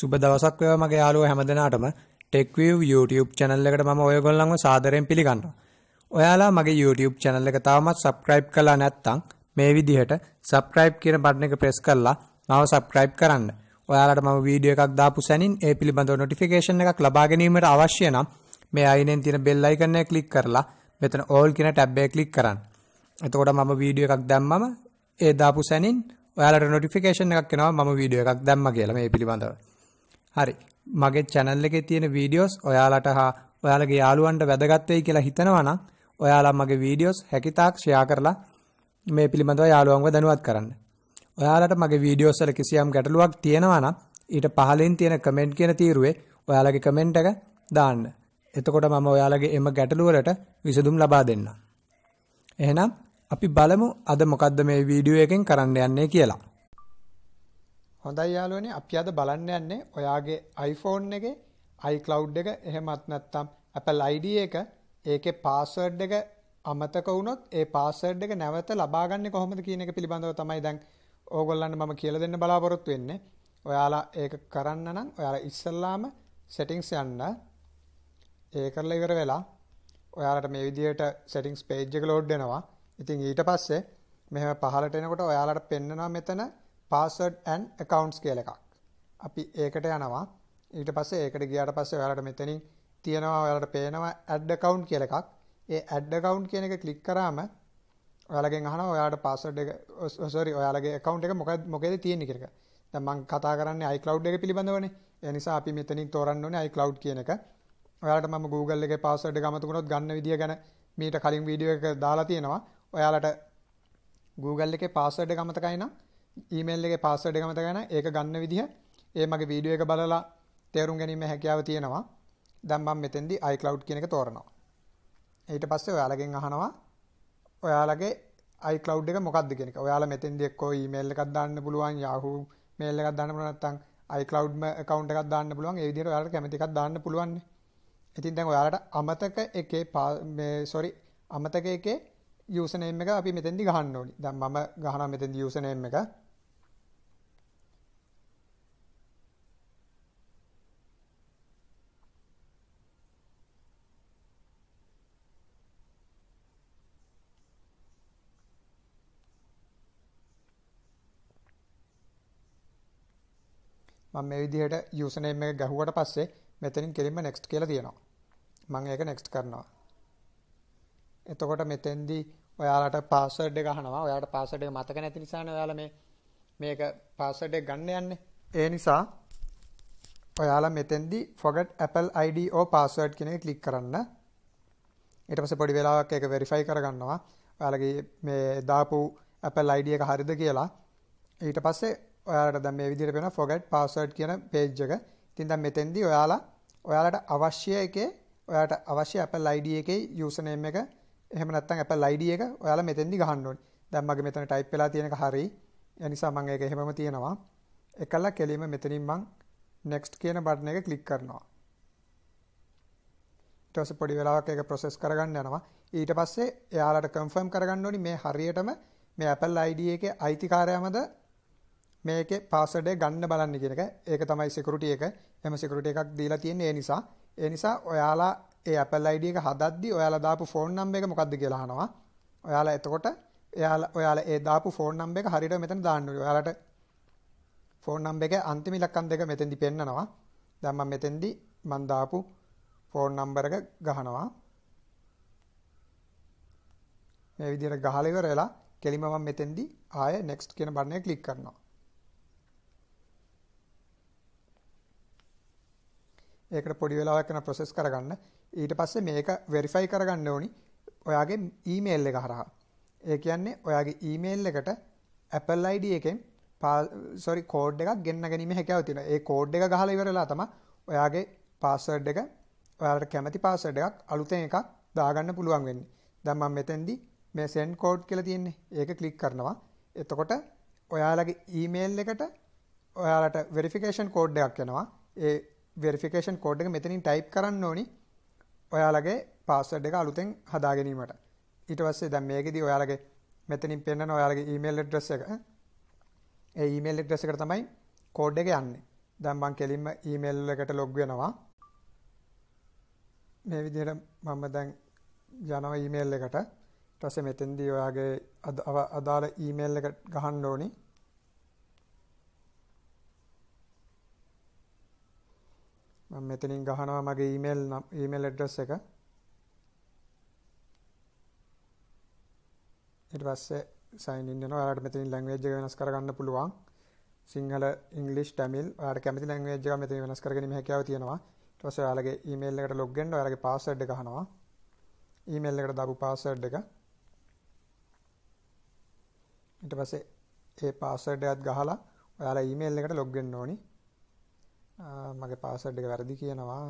සුබ දවසක් වේවා මගේ යාළුවෝ හැමදෙනාටම TechView YouTube channel එකට මම ඔයගොල්ලන්ව සාදරයෙන් පිළිගන්නවා. ඔයාලා මගේ YouTube channel එක තවමත් subscribe කරලා නැත්නම් මේ විදිහට subscribe කියන බටන් එක press කරලා මාව subscribe කරන්න. ඔයාලට මම වීඩියෝ එකක් දාපු සැනින් ඒ පිළිබඳව notification එකක් ලබා ගැනීමට අවශ්‍ය නම් මේ අයිනෙන් තියෙන bell icon එක click කරලා මෙතන all කියන tab එක click කරන්න. එතකොට මම වීඩියෝ එකක් දැම්මම ඒ දාපු සැනින් ඔයාලට notification එකක් එනවා මම වීඩියෝ එකක් දැම්මා කියලා මේ පිළිබඳව. හරි. මගේ channel එකේ තියෙන videos ඔයාලට හා ඔයාලගේ යාළුවන්ට වැදගත් වෙයි කියලා හිතනවා නම් ඔයාලා මගේ videos හැකිතාක් share කරලා මේ පිළිබඳව යාළුවන්ව දැනුවත් කරන්න. ඔයාලට මගේ videos වල කිසියම් ගැටලුවක් තියෙනවා නම් ඊට පහලින් තියෙන comment කියන තීරුවේ ඔයාලගේ comment එක දාන්න. එතකොට මම ඔයාලගේ එම ගැටලුව වලට විසඳුම් ලබා දෙන්නම්. එහෙනම් අපි බලමු අද මොකද්ද මේ වීඩියෝ එකෙන් කරන්න යන්නේ කියලා. හොඳයි යාළුවනේ අපි අද බලන්න යන්නේ ඔයාගේ iPhone එකේ iCloud එක එහෙමත් නැත්නම් Apple ID එක ඒකේ password එක අමතක වුණොත් ඒ password එක නැවත ලබා ගන්න කොහොමද කියන එක පිළිබඳව තමයි දැන් ඕගොල්ලන්ට මම කියලා දෙන්න බලාපොරොත්තු වෙන්නේ. ඔයාලා ඒක කරන්න නම් ඔයාලා ඉස්සල්ලාම settings යන්න. ඒ කරලා ඉවර වෙලා ඔයාලට මේ විදිහට settings page එක load වෙනවා. ඉතින් ඊට පස්සේ මෙහෙම පහලට එනකොට ඔයාලට පෙන්නවා මෙතන password and accounts කියලා එකක්. අපි ඒකට යනවා. ඊට පස්සේ ඒකට ගියාට පස්සේ ඔයාලට මෙතනින් තියෙනවා ඔයාලට පේනවා add account කියලා එකක්. ඒ add account කියන එක ක්ලික් කරාම ඔයාලගෙන් අහනවා ඔයාලට password එක sorry ඔයාලගේ account එක මොකද මොකේද තියෙන්නේ කියලා. දැන් මම කතා කරන්නේ iCloud එක පිළිබඳවනේ. ඒ නිසා අපි මෙතනින් තෝරන්න ඕනේ iCloud කියන එක. ඔයාලට මම Google එකේ password එක අමතක වුණොත් ගන්න විදිය ගැන මීට කලින් වීඩියෝ එකක දාලා තියෙනවා. ඔයාලට Google එකේ password එක අමතකයි නම් ඊමේල් එකේ පාස්වර්ඩ් එක මතක ගන්න. ඒක ගන්න විදිහ ඒ මගේ වීඩියෝ එක බලලා තේරුම් ගැනීම හැකියාව තියෙනවා. දැන් මම මෙතෙන්දී iCloud කියන එක තෝරනවා. ඊට පස්සේ ඔයාලගෙන් අහනවා ඔයාලගේ iCloud එක මොකක්ද කියන එක. ඔයාලා මෙතෙන්දී එක්කෝ ඊමේල් එකක් දාන්න පුළුවන්, Yahoo මේල් එකක් දාන්න පුළුවන් නැත්නම් iCloud account එකක් දාන්න පුළුවන්. ඒ විදිහට ඔයාලට කැමති එකක් දාන්න පුළුවන්. ඉතින් දැන් ඔයාලට අමතක එකේ මේ sorry අමතක එකේ username එක අපි මෙතෙන්දී ගහන්න ඕනි. දැන් මම ගහනවා මෙතෙන්දී username එක. මම මේ විදිහට user name එක ගැහුවට පස්සේ මෙතනින් කෙලින්ම next කියලා තියෙනවා. මම ඒක next කරනවා. එතකොට මෙතෙන්දී ඔයාලට පාස්වර්ඩ් එක අහනවා. ඔයාලට පාස්වර්ඩ් එක මතක නැති නිසානේ ඔයාලා මේ මේක පාස්වර්ඩ් එක ගන්න යන්නේ. ඒ නිසා ඔයාලා මෙතෙන්දී forget apple id or password කියන එක ක්ලික් කරන්න. ඊට පස්සේ පොඩි වෙලාවක් ඒක verify කරගන්නවා. ඔයාලගේ මේ දාපු apple id එක හරිද කියලා. ඊට පස්සේ ඔයාලට දැන් මේ විදිහට පේනවා forget password කියන page එක. ඉතින් දැන් මෙතෙන්දී ඔයාලා ඔයාලට අවශ්‍ය එකේ ඔයාලට අවශ්‍ය Apple ID එකේ username එක එහෙම නැත්නම් Apple ID එක ඔයාලා මෙතෙන්දී ගහන්න ඕනේ. දැන් මගේ මෙතන type වෙලා තියෙන එක හරි. ඒ නිසා මම ඒක එහෙමම තියනවා. එකලා කෙලින්ම මෙතනින් මම next කියන බටන් එක click කරනවා. ඊට පස්සේ පොඩි වෙලාවක් ඒක process කරගන්න යනවා. ඊට පස්සේ එයාලට confirm කරගන්න ඕනි මේ හරියටම මේ Apple ID එකේ අයිතිකාරයාමද මේකේ පාස්වර්ඩ් එක ගන්න බලන්න කියන එක. ඒක තමයි security එක. එම security එකක් දීලා තියෙන්නේ ඒ නිසා. ඒ නිසා ඔයාලා ඒ Apple ID එක හදද්දි ඔයාලා දාපු ෆෝන් නම්බර් එක මොකක්ද කියලා අහනවා. ඔයාලා එතකොට එයාලා ඔයාලා ඒ දාපු ෆෝන් නම්බර් එක හරියට මෙතන දාන්න ඕනේ. ඔයාලට ෆෝන් නම්බර් එකේ අන්තිම ඉලක්කම් දෙක මෙතෙන්දි පෙන්නනවා. දැන් මම මෙතෙන්දි මම දාපු ෆෝන් නම්බර් එක ගහනවා. මේ විදිහට ගහලා ඉවරලා කෙලිම මම මෙතෙන්දි ආය next කියන බටන් එක ක්ලික් කරනවා. ඒකට පොඩි වෙලාවක් යන ප්‍රොසෙස් කරගන්න. ඊට පස්සේ මේක වෙරිෆයි කරගන්න ඕනි ඔයාගේ ඊමේල් එක හරහා. ඒ කියන්නේ ඔයාගේ ඊමේල් එකට Apple ID එකෙන් sorry කෝඩ් එකක් ගෙන්න ගැනීම හැකියාව තියෙනවා. ඒ කෝඩ් එක ගහලා ඉවරලා තමයි ඔයාගේ පාස්වර්ඩ් එක ඔයාලට කැමති පාස්වර්ඩ් එකක් අලුතෙන් එකක් දාගන්න පුළුවන් වෙන්නේ. දැන් මම මෙතෙන්දී මේ send code කියලා තියෙන්නේ. ඒක ක්ලික් කරනවා. එතකොට ඔයාලගේ ඊමේල් එකට ඔයාලට වෙරිෆිකේෂන් කෝඩ් එකක් එනවා. ඒ වෙරිෆිකේෂන් කෝඩ් එක මෙතනින් ටයිප් කරන්න ඕනි ඔයාලගේ පාස්වර්ඩ් එක අලුතෙන් හදා ගැනීමට. ඊට පස්සේ දැන් මේකෙදී ඔයාලගේ මෙතනින් පෙන්නන ඔයාලගේ ඊමේල් ඇඩ්‍රස් එක ඒ ඊමේල් ඇඩ්‍රස් එකට තමයි කෝඩ් එක යන්නේ. දැන් මම කෙලින්ම ඊමේල් එකට ලොග් වෙනවා. මේ විදිහට මම දැන් යනවා ඊමේල් එකට. ඊට පස්සේ මෙතෙන්දී ඔයාගේ අදාළ ඊමේල් එක ගහන්න ඕනේ. මම මෙතනින් ගහනවා මගේ ඊමේල් ඊමේල් ඇඩ්‍රස් එක ඊට පස්සේ sign in යනවා ඔයාලට මෙතනින් ලැන්ග්වේජ් එක වෙනස් කරගන්න පුළුවන් සිංහල ඉංග්‍රීසි තමිල් ඔයාලට කැමති ලැන්ග්වේජ් එක මෙතන වෙනස් කරගැනීමේ හැකියාව තියෙනවා ඊට පස්සේ ඔයාලගේ ඊමේල් එකට log වෙන්න ඔයාලගේ password එක අහනවා ඊමේල් එකට දාපු password එක ඊට පස්සේ ඒ password එකත් ගහලා ඔයාලා ඊමේල් එකට log වෙන්න ඕනේ මගේ පාස්වර්ඩ් එක වැරදි කියනවා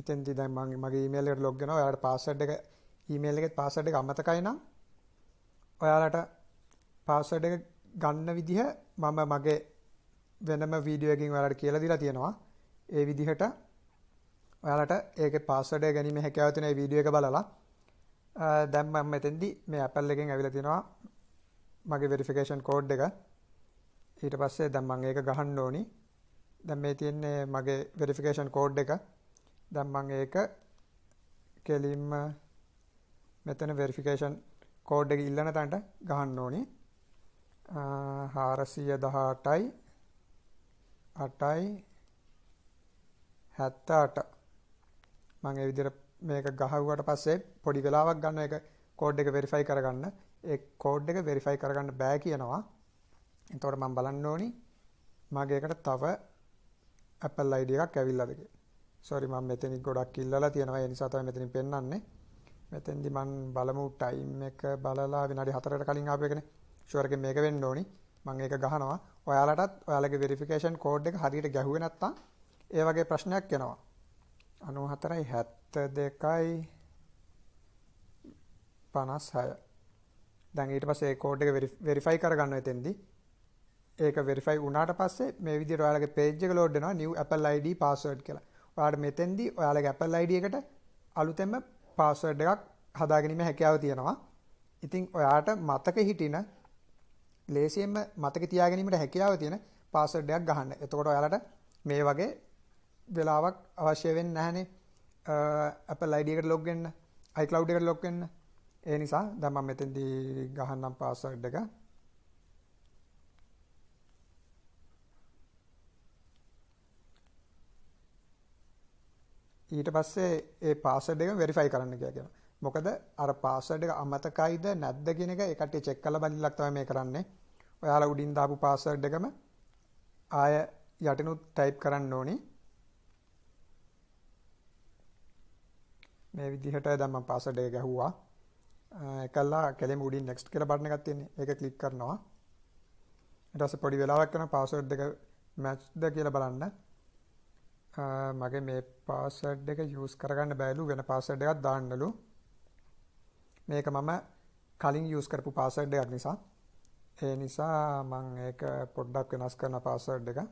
එතෙන්දි දැන් මම මගේ ඊමේල් එකට ලොග් වෙනවා. ඔයාලට පාස්වර්ඩ් එක ඊමේල් එකේ පාස්වර්ඩ් එක අමතකයි නම් ඔයාලට පාස්වර්ඩ් එක ගන්න විදිහ මම මගේ වෙනම වීඩියෝ එකකින් ඔයාලට කියලා දීලා තියෙනවා. ඒ විදිහට ඔයාලට ඒක පාස්වර්ඩය ගැනීම හැකියාව තියෙන මේ වීඩියෝ එක බලලා දැන් මම මෙතෙන්දි මේ Apple එකෙන් අවිලා තිනවා මගේ verification code එක ඊට පස්සේ දැන් මම ඒක ගහන්න ඕනි දැන් මේ තියෙන්නේ මගේ verification code එක දැන් මම ඒක කෙලින්ම මෙතන verification code එක ඉල්ලන තැනට ගහන්න ඕනි 418යි 8යි 78 මම ඒ විදිහට මේක ගහුවාට පස්සේ පොඩි වෙලාවක් ගන්න ඒක කෝඩ් එක වෙරිෆයි කරගන්න. ඒ කෝඩ් එක වෙරිෆයි කරගන්න බෑ කියනවා. එතකොට මම බලන්න ඕනි මගේ එකට තව Apple ID එකක් ඇවිල්ලාද කියලා. sorry මම මෙතනින් ගොඩක් ඉල්ලලා තියෙනවා ඒ නිසා තමයි මෙතනින් පෙන්වන්නේ. මෙතෙන්දි මම බලමු ටයිම් එක බලලා විනාඩි 4කට කලින් ආපු එකනේ. ෂුවර් එකෙන් මේක වෙන්න ඕනි. මම ඒක ගහනවා. ඔයාලටත් ඔයාලගේ වෙරිෆිකේෂන් කෝඩ් එක හරියට ගැහුවේ නැත්තම් ඒ වගේ ප්‍රශ්නයක් එනවා. 94යි 72යි 56 දැන් ඊට පස්සේ ඒ කෝඩ් එක වෙරිෆයි කරගන්න එතෙන්දී ඒක වෙරිෆයි වුණාට පස්සේ මේ විදිහට ඔයාලගේ page එක load වෙනවා new apple id password කියලා. ඔයාලට මෙතෙන්දී ඔයාලගේ apple id එකට අලුතෙන්ම password එකක් හදාගැනීමේ හැකියාව තියෙනවා. ඉතින් ඔයාට මතක හිටින ලේසියෙන්ම මතක තියාගැනීමට හැකියාව තියෙන password එකක් ගහන්න. එතකොට ඔයාලට මේ වගේ වෙලාවක් අවශ්‍ය වෙන්නේ නැහනේ Apple ID එකට log වෙන්න iCloud එකට log වෙන්න ඒ නිසා දැන් මම මෙතෙන්දී ගහන්නම් password එක ඊට පස්සේ ඒ password එක verify කරන්න කියලා කියනවා මොකද අර පාස්වර්ඩ් එක අමතකයිද නැද්ද කියන එක ඒ කට්ටිය චෙක් කරලා බලන්නලක් තමයි මේ කරන්නේ. ඔයාලා උඩින් දාපු පාස්වර්ඩ් එකම ආය යටිනුත් ටයිප් කරන්න ඕනේ. මේ විදිහට දැන් මම පාස්වර්ඩ් එක ගැහුවා. එකලා කෙලෙම උඩින් next කියලා බටන් එකක් තියෙන්නේ. ඒක ක්ලික් කරනවා. ඊට පස්සේ පොඩි වෙලාවක් යනවා පාස්වර්ඩ් එක matchද කියලා බලන්න. මගේ මේ පාස්වර්ඩ් එක යූස් කරගන්න බෑලු වෙන පාස්වර්ඩ් එකක් දාන්නලු. මේක මම කලින් යූස් කරපු පාස්වර්ඩ් එකක් නිසා. ඒ නිසා මම ඒක පොඩ්ඩක් වෙනස් කරන පාස්වර්ඩ් එක.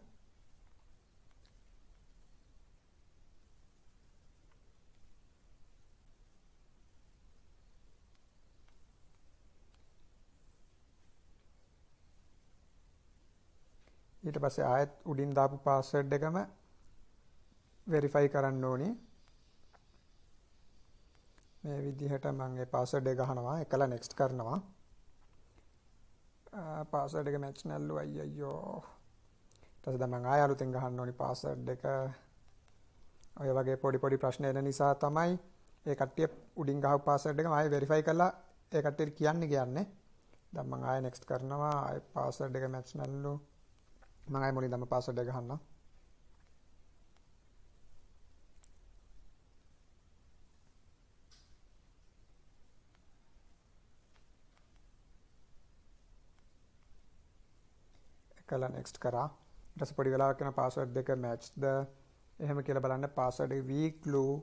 ඊට පස්සේ ආයෙත් උඩින් දාපු පාස්වර්ඩ් එකම වෙරිෆයි කරන්න ඕනි. මේ විදිහට මම ඒ පාස්වර්ඩ් එක ගහනවා, එකලා next කරනවා. පාස්වර්ඩ් එක මැච් නැල්ලු අයියෝ. ඊට පස්සේ දැන් මම ආයෙ අලුතෙන් ගහන්න ඕනි පාස්වර්ඩ් එක. ඔය වගේ පොඩි පොඩි ප්‍රශ්න එන නිසා තමයි ඒ කට්ටිය උඩින් ගහපු පාස්වර්ඩ් එකම ආයෙ වෙරිෆයි කරලා ඒ කට්ටියට කියන්නේ කියන්නේ. දැන් මම ආයෙ next කරනවා, ආයෙ පාස්වර්ඩ් එක මැච් නැල්ලු. මම ආයෙ මුලින් දම පාස්වර්ඩ් එක ගහන්නම් කළා next කරා ඊට පස්සේ පොඩි වෙලාවක් යන පාස්වර්ඩ් දෙක මැච්ද එහෙම කියලා බලන්න පාස්වර්ඩ් එක weak glue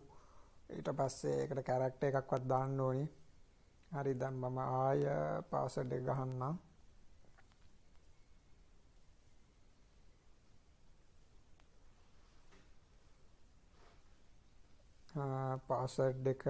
ඊට පස්සේ ඒකට කැරක්ටර් එකක්වත් දාන්න ඕනේ හරි දැන් මම ආය පාස්වර්ඩ් එක ගහන්නම් පාස්වර්ඩ් එක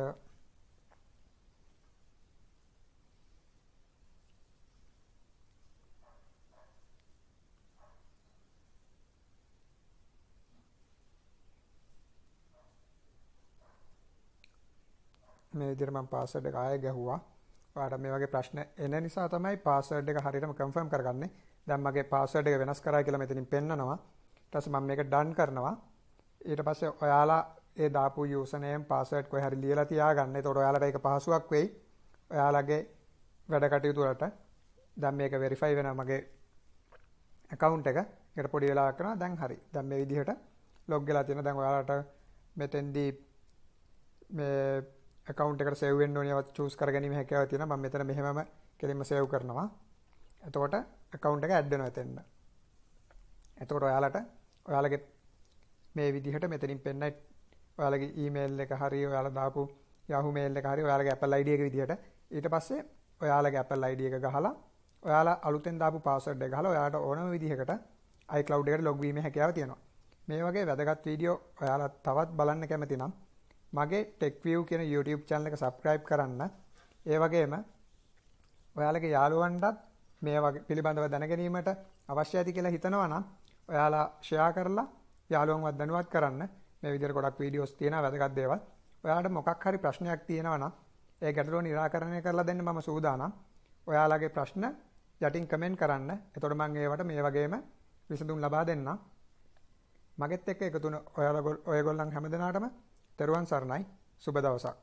මේ විදිහට මම පාස්වර්ඩ් එක ආයෙ ගැහුවා. ඔයාලට මේ වගේ ප්‍රශ්න එන නිසා තමයි පාස්වර්ඩ් එක හරියටම කන්ෆර්ම් කරගන්නේ. දැන් මගේ පාස්වර්ඩ් එක වෙනස් කරා කියලා මෙතනින් පෙන්නනවා. ඊට පස්සේ මම මේක ඩන් කරනවා. ඊට පස්සේ ඔයාලා ඒ දාපු user name password කොහේ හරි ලියලා තියාගන්න. එතකොට ඔයාලට ඒක පහසුවක් වෙයි. ඔයාලගේ වැඩ කටයුතු වලට දැන් මේක verify වෙනවා මගේ account එක. ඒකට පොඩි වෙලාවක් කරනවා. දැන් හරි. දැන් මේ විදිහට log වෙලා තියෙනවා. දැන් ඔයාලට මෙතෙන්දී මේ account එකට save වෙන්න ඕනේ ඒවත් choose කරගැනීම හැකියාව තියෙනවා. මම මෙතන මෙහෙමම කෙලින්ම save කරනවා. එතකොට account එක add වෙනවා එතෙන්ට. එතකොට ඔයාලට ඔයාලගේ මේ විදිහට මෙතනින් පෙන්නයි ඔයාලගේ ඊමේල් එක හරි ඔයාලා දාපු Yahoo mail එක හරි ඔයාලගේ Apple ID එක විදිහට ඊට පස්සේ ඔයාලගේ Apple ID එක ගහලා ඔයාලා අලුතෙන් දාපු පාස්වර්ඩ් එක ගහලා ඔයාලට ඕනම විදිහකට iCloud එකට log වීමේ හැකියාව තියෙනවා. මේ වගේ වැදගත් වීඩියෝ ඔයාලා තවත් බලන්න කැමති නම් මගේ TechView කියන YouTube channel එක subscribe කරන්න. ඒ වගේම ඔයාලගේ යාළුවන්ටත් මේ වගේ පිළිබඳව දැනගැනීමට අවශ්‍ය ඇති කියලා හිතනවා නම් ඔයාලා ෂෙයා කරලා යාළුවන්වත් දැනුවත් කරන්න. මේ විදිහට ගොඩක් වීඩියෝස් තියෙනවා වැදගත් දේවල්. ඔයාලට මොකක් හරි ප්‍රශ්නයක් තියෙනවා නම් ඒ ගැටලුව निराකරණය කරලා දෙන්න මම සූදානම්. ඔයාලගේ ප්‍රශ්න යටින් කමෙන්ට් කරන්න. එතකොට මම ඒවට මේ වගේම විසඳුම් ලබා දෙන්නම්. මගෙත් එක්ක එකතු වුණ ඔයාලා ඔයගොල්ලන් හැමදෙනාටම තෙරුවන් සරණයි. සුබ දවසක්.